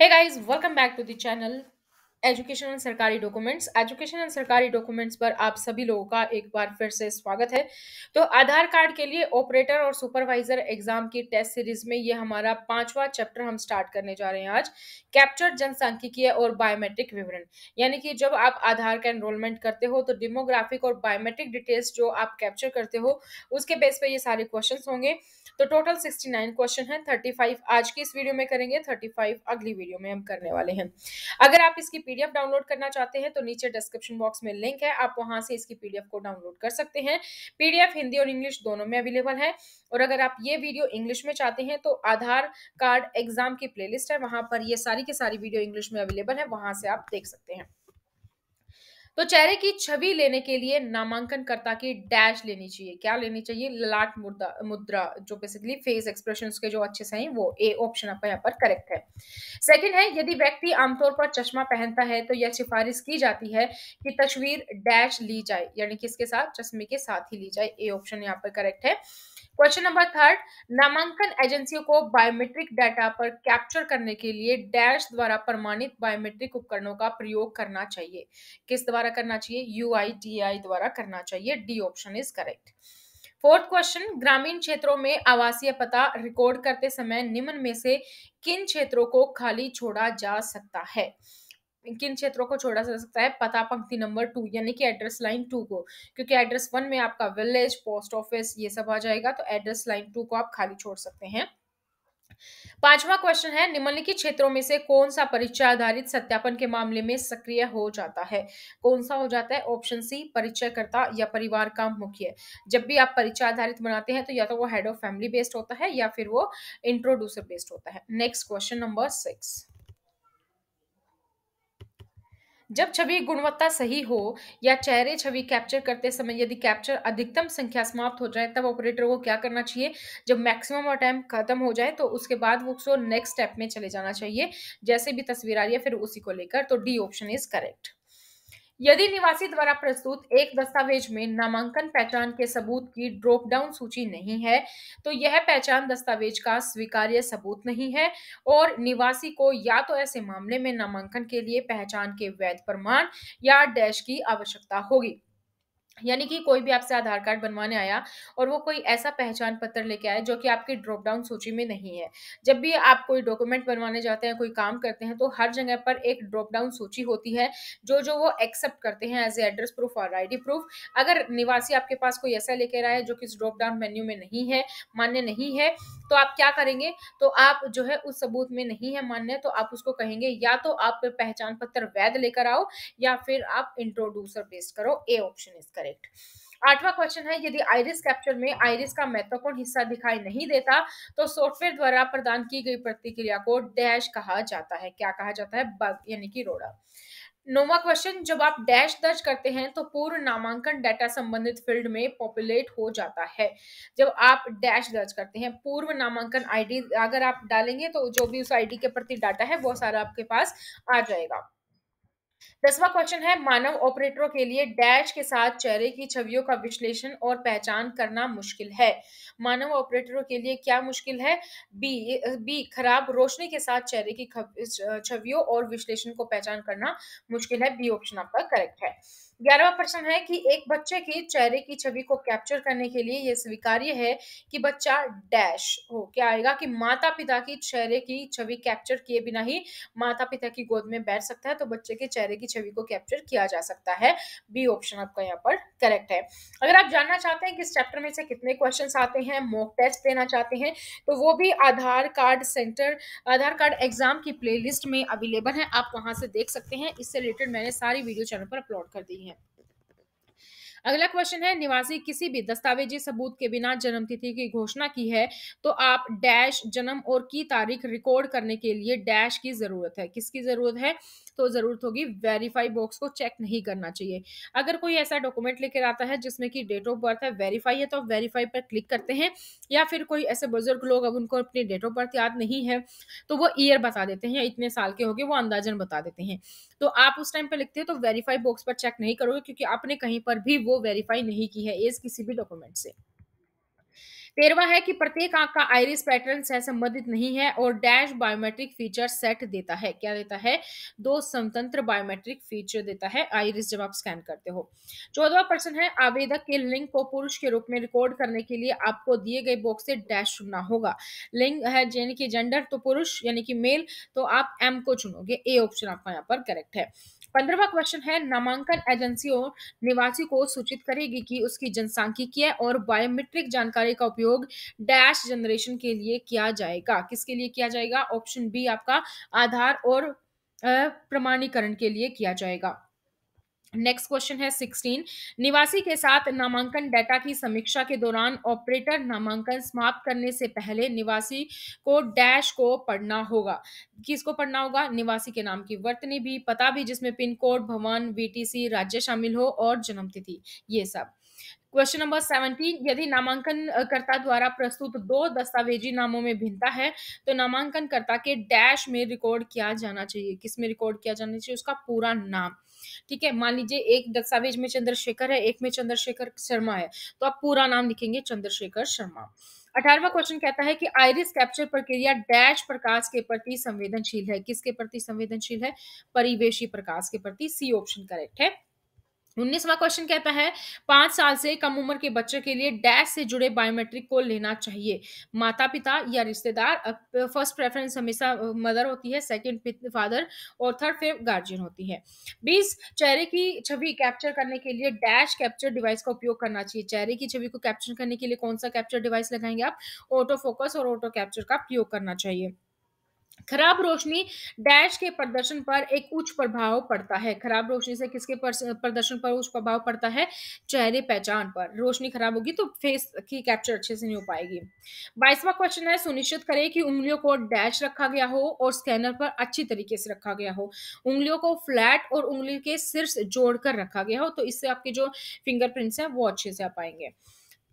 hey guys welcome back to the channel education and सरकारी documents education and सरकारी documents पर आप सभी लोगों का एक बार फिर से स्वागत है तो आधार कार्ड के लिए ऑपरेटर और सुपरवाइजर एग्जाम की टेस्ट सीरीज में ये हमारा पांचवा चैप्टर हम स्टार्ट करने जा रहे हैं आज कैप्चर जनसंख्यकीय और बायोमेट्रिक विवरण यानी कि जब आप आधार का एनरोलमेंट करते हो तो डेमोग्राफिक और बायोमेट्रिक डिटेल्स जो आप कैप्चर करते हो उसके बेस पर ये सारे क्वेश्चन होंगे तो टोटल सिक्सटी नाइन क्वेश्चन है थर्टी फाइव आज की इस वीडियो में करेंगे थर्टी फाइव अगली वीडियो में हम करने वाले हैं अगर आप इसकी पीडीएफ डाउनलोड करना चाहते हैं तो नीचे डिस्क्रिप्शन बॉक्स में लिंक है आप वहां से इसकी पीडीएफ को डाउनलोड कर सकते हैं पीडीएफ हिंदी और इंग्लिश दोनों में अवेलेबल है और अगर आप ये वीडियो इंग्लिश में चाहते हैं तो आधार कार्ड एग्जाम की प्लेलिस्ट है वहां पर ये सारी की सारी वीडियो इंग्लिश में अवेलेबल है वहां से आप देख सकते हैं तो चेहरे की छवि लेने के लिए नामांकनकर्ता की डैश लेनी चाहिए क्या लेनी चाहिए ललाट मुद्रा मुद्रा जो बेसिकली फेस एक्सप्रेशन के जो अच्छे से हैं वो ए ऑप्शन आपका यहाँ पर करेक्ट है सेकंड है यदि व्यक्ति आमतौर पर चश्मा पहनता है तो यह सिफारिश की जाती है कि तस्वीर डैश ली जाए यानी कि इसके साथ चश्मे के साथ ही ली जाए ए ऑप्शन यहाँ पर करेक्ट है क्वेश्चन नंबर थर्ड नामांकन एजेंसियों को बायोमेट्रिक डाटा पर कैप्चर करने के लिए डैश द्वारा प्रमाणित बायोमेट्रिक उपकरणों का प्रयोग करना चाहिए किस द्वारा करना चाहिए यू द्वारा करना चाहिए D option is correct fourth question ग्रामीण क्षेत्रों में आवासीय पता रिकॉर्ड करते समय निम्न में से किन क्षेत्रों को खाली छोड़ा जा सकता है किन क्षेत्रों को छोड़ा जा सकता है पता पंक्ति नंबर टू यानी कि एड्रेस लाइन टू को क्योंकि एड्रेस वन में आपका विलेज पोस्ट ऑफिस ये सब आ जाएगा तो एड्रेस लाइन टू को आप खाली छोड़ सकते हैं पांचवा क्वेश्चन है निम्नलिखित क्षेत्रों में से कौन सा परिचय आधारित सत्यापन के मामले में सक्रिय हो जाता है कौन सा हो जाता है ऑप्शन सी परिचयकर्ता या परिवार का मुख्य जब भी आप परीक्षा आधारित बनाते हैं तो या तो वो हेड ऑफ फैमिली बेस्ड होता है या फिर वो इंट्रोड्यूसर बेस्ड होता है नेक्स्ट क्वेश्चन नंबर सिक्स जब छवि गुणवत्ता सही हो या चेहरे छवि कैप्चर करते समय यदि कैप्चर अधिकतम संख्या समाप्त हो जाए तब ऑपरेटर को क्या करना चाहिए जब मैक्सिमम अटैम्प खत्म हो जाए तो उसके बाद वो सो नेक्स्ट स्टेप में चले जाना चाहिए जैसे भी तस्वीर आ रही है फिर उसी को लेकर तो डी ऑप्शन इज करेक्ट यदि निवासी द्वारा प्रस्तुत एक दस्तावेज में नामांकन पहचान के सबूत की ड्रॉप डाउन सूची नहीं है तो यह पहचान दस्तावेज का स्वीकार्य सबूत नहीं है और निवासी को या तो ऐसे मामले में नामांकन के लिए पहचान के वैध प्रमाण या डैश की आवश्यकता होगी यानी कि कोई भी आपसे आधार कार्ड बनवाने आया और वो कोई ऐसा पहचान पत्र लेके आए जो कि आपकी ड्रॉप डाउन सूची में नहीं है जब भी आप कोई डॉक्यूमेंट बनवाने जाते हैं कोई काम करते हैं तो हर जगह पर एक ड्रॉप डाउन सूची होती है जो जो वो एक्सेप्ट करते हैं एज ए एड्रेस प्रूफ और आई प्रूफ अगर निवासी आपके पास कोई ऐसा लेकर है जो कि इस ड्रॉप डाउन मेन्यू में नहीं है मान्य नहीं है तो आप क्या करेंगे तो आप जो है उस सबूत में नहीं है मान्य तो आप उसको कहेंगे या तो आप पहचान पत्र वैध लेकर आओ या फिर आप इंट्रोड्यूसर बेस्ड करो ए ऑप्शन इज करेक्ट आठवां क्वेश्चन है यदि आयरिस कैप्चर में आयरिस का महत्वपूर्ण हिस्सा दिखाई नहीं देता तो सॉफ्टवेयर द्वारा प्रदान की गई प्रतिक्रिया को डैश कहा जाता है क्या कहा जाता है बग यानी कि रोड़ा नोवा क्वेश्चन जब आप डैश दर्ज करते हैं तो पूर्व नामांकन डाटा संबंधित फील्ड में पॉपुलेट हो जाता है जब आप डैश दर्ज करते हैं पूर्व नामांकन आईडी अगर आप डालेंगे तो जो भी उस आईडी के प्रति डाटा है वो सारा आपके पास आ जाएगा दसवां क्वेश्चन है मानव ऑपरेटरों के लिए डैश के साथ चेहरे की छवियों का विश्लेषण और पहचान करना मुश्किल है मानव ऑपरेटरों के लिए क्या मुश्किल है बी बी खराब रोशनी के साथ चेहरे की छवियों और विश्लेषण को पहचान करना मुश्किल है बी ऑप्शन आपका करेक्ट है ग्यारहवा प्रश्न है कि एक बच्चे के चेहरे की छवि को कैप्चर करने के लिए यह स्वीकार्य है कि बच्चा डैश हो क्या आएगा कि माता पिता की चेहरे की छवि कैप्चर किए बिना ही माता पिता की गोद में बैठ सकता है तो बच्चे के चेहरे की छवि को कैप्चर किया जा सकता है बी ऑप्शन आपका यहाँ पर करेक्ट है अगर आप जानना चाहते हैं कि इस चैप्टर में से कितने क्वेश्चन आते हैं मॉक टेस्ट देना चाहते हैं तो वो भी Aadhaar card centre Aadhaar card exam की प्ले में अवेलेबल है आप वहां से देख सकते हैं इससे रिलेटेड मैंने सारी वीडियो चैनल पर अपलोड कर दी है अगला क्वेश्चन है निवासी किसी भी दस्तावेजी सबूत के बिना जन्म तिथि की घोषणा की है तो आप डैश जन्म और की तारीख रिकॉर्ड करने के लिए डैश की जरूरत है किसकी जरूरत है तो ज़रूरत होगी वेरीफाई बॉक्स को चेक नहीं करना चाहिए अगर कोई ऐसा डॉक्यूमेंट लेकर आता है जिसमें कि डेट ऑफ बर्थ है वेरीफाई है तो आप वेरीफाई पर क्लिक करते हैं या फिर कोई ऐसे बुजुर्ग लोग अब उनको अपनी डेट ऑफ बर्थ याद नहीं है तो वो ईयर बता देते हैं इतने साल के हो गए वो अंदाजन बता देते हैं तो आप उस टाइम पर लिखते हो तो वेरीफाई बॉक्स पर चेक नहीं करोगे क्योंकि आपने कहीं पर भी वो वेरीफाई नहीं की है एज किसी भी डॉक्यूमेंट से तेरवा है कि प्रत्येक आंख का आयरिस पैटर्न से संबंधित नहीं है और डैश बायोमेट्रिक फीचर सेट देता है क्या देता है दो स्वतंत्र बायोमेट्रिक फीचर देता है आयरिस जब आप स्कैन करते हो चौदवा प्रश्न है आवेदक के लिंग को पुरुष के रूप में रिकॉर्ड करने के लिए आपको दिए गए बॉक्स से डैश चुनना होगा लिंग है यानी कि जेंडर तो पुरुष यानी कि मेल तो आप एम को चुनोगे ए ऑप्शन आपका यहाँ पर करेक्ट है पंद्रवा क्वेश्चन है नामांकन एजेंसियों निवासी को सूचित करेगी कि उसकी जनसांख्यिकीय और बायोमेट्रिक जानकारी का उपयोग डैश जनरेशन के लिए किया जाएगा किसके लिए किया जाएगा ऑप्शन बी आपका आधार और प्रमाणीकरण के लिए किया जाएगा नेक्स्ट क्वेश्चन है सिक्सटीन निवासी के साथ नामांकन डाटा की समीक्षा के दौरान ऑपरेटर नामांकन समाप्त करने से पहले निवासी को डैश को पढ़ना होगा किसको पढ़ना होगा निवासी के नाम की वर्तनी भी पता भी जिसमें पिन कोड भवन वीटीसी राज्य शामिल हो और जन्मतिथि ये सब क्वेश्चन नंबर सेवनटीन यदि नामांकन कर्ता द्वारा प्रस्तुत दो दस्तावेजी नामों में भिन्नता है तो नामांकन कर्ता के डैश में रिकॉर्ड किया जाना चाहिए किस में रिकॉर्ड किया जाना चाहिए उसका पूरा नाम ठीक है मान लीजिए एक दस्तावेज में चंद्रशेखर है एक में चंद्रशेखर शर्मा है तो आप पूरा नाम लिखेंगे चंद्रशेखर शर्मा अठारवा क्वेश्चन कहता है कि आयरिस कैप्चर प्रक्रिया डैश प्रकाश के प्रति संवेदनशील है किसके प्रति संवेदनशील है परिवेशी प्रकाश के प्रति सी ऑप्शन करेक्ट है उन्नीसवा क्वेश्चन कहता है पांच साल से कम उम्र के बच्चे के लिए डैश से जुड़े बायोमेट्रिक को लेना चाहिए माता पिता या रिश्तेदार फर्स्ट प्रेफरेंस हमेशा मदर होती है सेकंड फादर और थर्ड फिर गार्जियन होती है बीस चेहरे की छवि कैप्चर करने के लिए डैश कैप्चर डिवाइस का उपयोग करना चाहिए चेहरे की छवि को कैप्चर करने के लिए कौन सा कैप्चर डिवाइस लगाएंगे आप ऑटो फोकस और ऑटो कैप्चर का प्रयोग करना चाहिए खराब रोशनी डैश के प्रदर्शन पर एक उच्च प्रभाव पड़ता है खराब रोशनी से किसके प्रदर्शन पर उच्च प्रभाव पड़ता है चेहरे पहचान पर रोशनी खराब होगी तो फेस की कैप्चर अच्छे से नहीं हो पाएगी बाईसवा क्वेश्चन है सुनिश्चित करें कि उंगलियों को डैश रखा गया हो और स्कैनर पर अच्छी तरीके से रखा गया हो उंगलियों को फ्लैट और उंगली के सिर जोड़कर रखा गया हो तो इससे आपके जो फिंगरप्रिंट्स हैं वो अच्छे से आ पाएंगे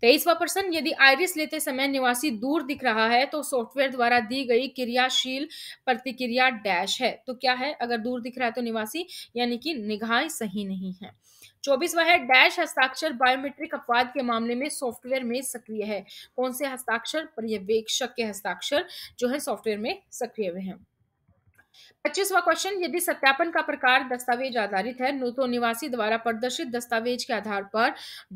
तेईसवा प्रश्न यदि आयरिस लेते समय निवासी दूर दिख रहा है तो सॉफ्टवेयर द्वारा दी गई क्रियाशील प्रतिक्रिया डैश है तो क्या है अगर दूर दिख रहा है तो निवासी यानी कि निगाह सही नहीं है चौबीसवा है डैश हस्ताक्षर बायोमेट्रिक अपवाद के मामले में सॉफ्टवेयर में सक्रिय है कौन से हस्ताक्षर पर्यवेक्षक के हस्ताक्षर जो है सॉफ्टवेयर में सक्रिय हुए हैं पच्चीसवा क्वेश्चन यदि सत्यापन का प्रकार दस्तावेज आधारित है तो निवासी द्वारा प्रदर्शित दस्तावेज के आधार पर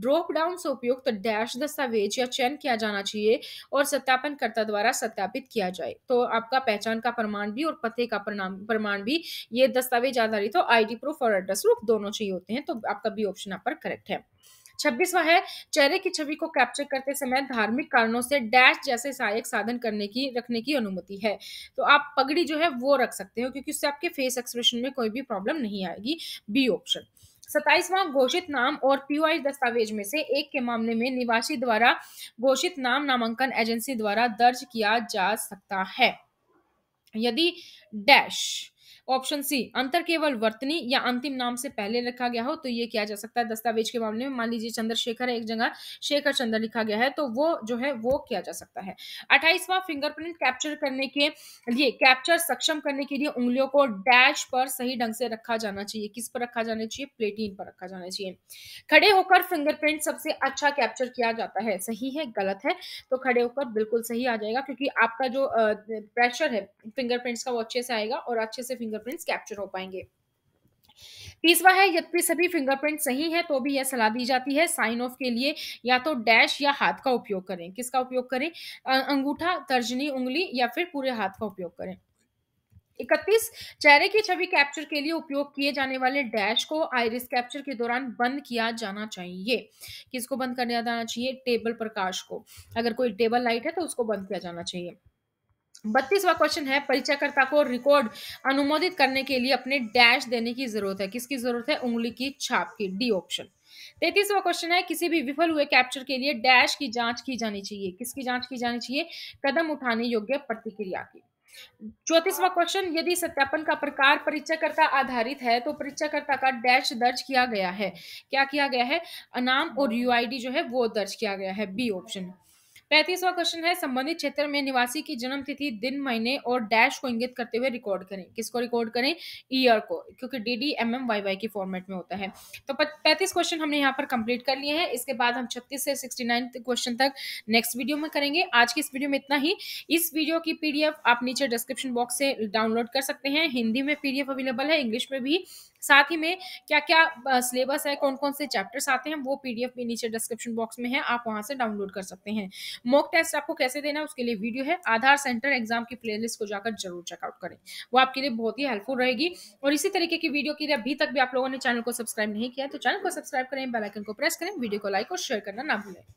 ड्रॉप डाउन से उपयुक्त डैश दस्तावेज या चयन किया जाना चाहिए और सत्यापनकर्ता द्वारा सत्यापित किया जाए तो आपका पहचान का प्रमाण भी और पते का प्रमाण भी ये दस्तावेज आधारित हो आईडी प्रूफ और एड्रेस प्रूफ दोनों चाहिए होते हैं तो आपका बी ऑप्शन यहाँ पर करेक्ट है छब्बीसवा है चेहरे की छवि को कैप्चर करते समय धार्मिक कारणों से डैश जैसे सहायक साधन करने की रखने की अनुमति है तो आप पगड़ी जो है वो रख सकते हो क्योंकि उससे आपके फेस एक्सप्रेशन में कोई भी प्रॉब्लम नहीं आएगी बी ऑप्शन सताइसवां घोषित नाम और पीओआई दस्तावेज में से एक के मामले में निवासी द्वारा घोषित नाम नामांकन एजेंसी द्वारा दर्ज किया जा सकता है यदि डैश ऑप्शन सी अंतर केवल वर्तनी या अंतिम नाम से पहले लिखा गया हो तो ये किया जा सकता है दस्तावेज के मामले में मान लीजिए चंद्रशेखर है एक जगह शेखर चंद्र लिखा गया है तो वो जो है वो किया जा सकता है अट्ठाईसवा फिंगरप्रिंट कैप्चर करने के लिए कैप्चर सक्षम करने के लिए उंगलियों को डैश पर सही ढंग से रखा जाना चाहिए किस पर रखा जाना चाहिए प्लेटिन पर रखा जाना चाहिए खड़े होकर फिंगरप्रिंट सबसे अच्छा कैप्चर किया जाता है सही है गलत है तो खड़े होकर बिल्कुल सही आ जाएगा क्योंकि आपका जो प्रेशर है फिंगरप्रिंट्स का वो अच्छे से आएगा और अच्छे से फिंगर फिंगरप्रिंट्स कैप्चर हो पाएंगे तीसरा है यद्यपि सभी फिंगरप्रिंट सही है तो भी यह सलाह दी जाती है साइन ऑफ के लिए या तो डैश या हाथ का उपयोग करें किसका उपयोग करें अंगूठा तर्जनी उंगली या फिर पूरे हाथ का उपयोग करें इकतीस चेहरे की छवि कैप्चर के लिए उपयोग किए जाने वाले डैश को आयरिस कैप्चर के दौरान बंद किया जाना चाहिए किसको बंद कर दिया जाना चाहिए टेबल प्रकाश को अगर कोई टेबल लाइट है तो उसको बंद किया जाना चाहिए बत्तीसवा क्वेश्चन है परिचयकर्ता को रिकॉर्ड अनुमोदित करने के लिए अपने डैश देने की जरूरत है किसकी जरूरत है उंगली की छाप की डी ऑप्शन तैतीसवा क्वेश्चन है किसी भी विफल हुए कैप्चर के लिए डैश की जांच की जानी चाहिए किसकी जांच की जानी चाहिए कदम उठाने योग्य प्रतिक्रिया की चौतीसवा क्वेश्चन यदि सत्यापन का प्रकार परिचयकर्ता आधारित है तो परिचयकर्ता का डैश दर्ज किया गया है क्या किया गया है अनाम और यूआईडी जो है वो दर्ज किया गया है बी ऑप्शन पैंतीसवा क्वेश्चन है संबंधित क्षेत्र में निवासी की जन्म तिथि दिन महीने और डैश को इंगित करते हुए रिकॉर्ड करें किसको रिकॉर्ड करें ईयर को क्योंकि D D M M Y Y की फॉर्मेट में होता है तो पैंतीस क्वेश्चन हमने यहाँ पर कंप्लीट कर लिए हैं इसके बाद हम छत्तीस से सिक्सटी नाइन क्वेश्चन तक नेक्स्ट वीडियो में करेंगे आज की इस वीडियो में इतना ही इस वीडियो की पीडीएफ आप नीचे डिस्क्रिप्शन बॉक्स से डाउनलोड कर सकते हैं हिंदी में पीडीएफ अवेलेबल है इंग्लिश में भी साथ ही में क्या क्या सिलेबस है कौन कौन से चैप्टर्स आते हैं वो पीडीएफ भी नीचे डिस्क्रिप्शन बॉक्स में है आप वहां से डाउनलोड कर सकते हैं मॉक टेस्ट आपको कैसे देना है उसके लिए वीडियो है आधार सेंटर एग्जाम की प्लेलिस्ट को जाकर जरूर चेकआउट करें वो आपके लिए बहुत ही हेल्पफुल रहेगी और इसी तरीके की वीडियो के लिए अभी तक भी आप लोगों ने चैनल को सब्सक्राइब नहीं किया तो चैनल को सब्सक्राइब करें बेलाइकन को प्रेस करें वीडियो को लाइक और शेयर करना ना भूलें